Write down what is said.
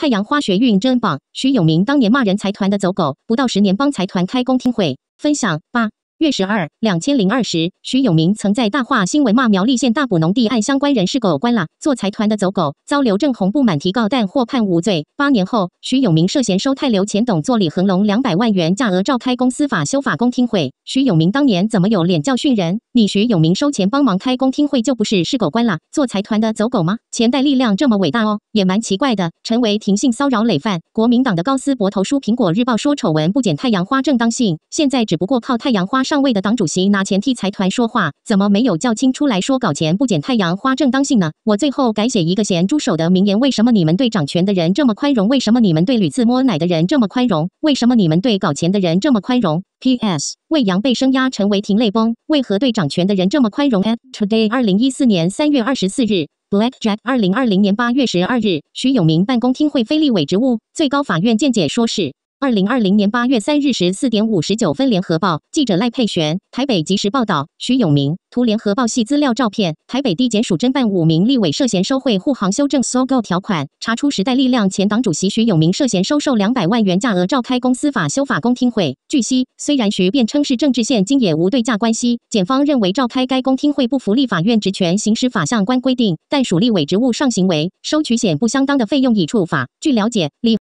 太阳花学运真棒！徐永明当年骂人财团的走狗，不到十年帮财团开公听会。分享八。月十二，两千零二十，徐永明曾在大话新闻骂苗栗县大埔农地案相关人士狗官啦，做财团的走狗，遭刘正红不满提告，但获判无罪。八年后，徐永明涉嫌收太刘钱董做李恒龙两百万元价额召开公司法修法公听会，徐永明当年怎么有脸教训人？你徐永明收钱帮忙开公听会就不是是狗官啦，做财团的走狗吗？钱袋力量这么伟大哦，也蛮奇怪的。陈为庭性骚扰累犯，国民党的高斯博头书《苹果日报》说丑闻不减太阳花正当性，现在只不过靠太阳花。上位的党主席拿钱替财团说话，怎么没有叫清出来说搞钱不捡太阳花正当性呢？我最后改写一个咸猪手的名言：为什么你们对掌权的人这么宽容？为什么你们对屡次摸奶的人这么宽容？为什么你们对搞钱的人这么宽容？P.S. 魏阳被声压，成为廷泪崩。为何对掌权的人这么宽容？Today 二零一四年三月二十四日，Blackjack 二零二零年八月十二日，徐永明办公厅会非利委职务，最高法院见解说是。二零二零年八月三日十四点五十九分，联合报记者赖佩璇台北即时报道。徐永明图联合报系资料照片。台北地检署侦办五名立委涉嫌收贿护航修正搜狗条款，查出时代力量前党主席徐永明涉嫌收受两百万元价额，召开公司法修法公听会。据悉，虽然徐辩称是政治献金，也无对价关系，检方认为召开该公听会不符立法院职权行使法相关规定，但属立委职务上行为，收取显不相当的费用已处法。据了解，李。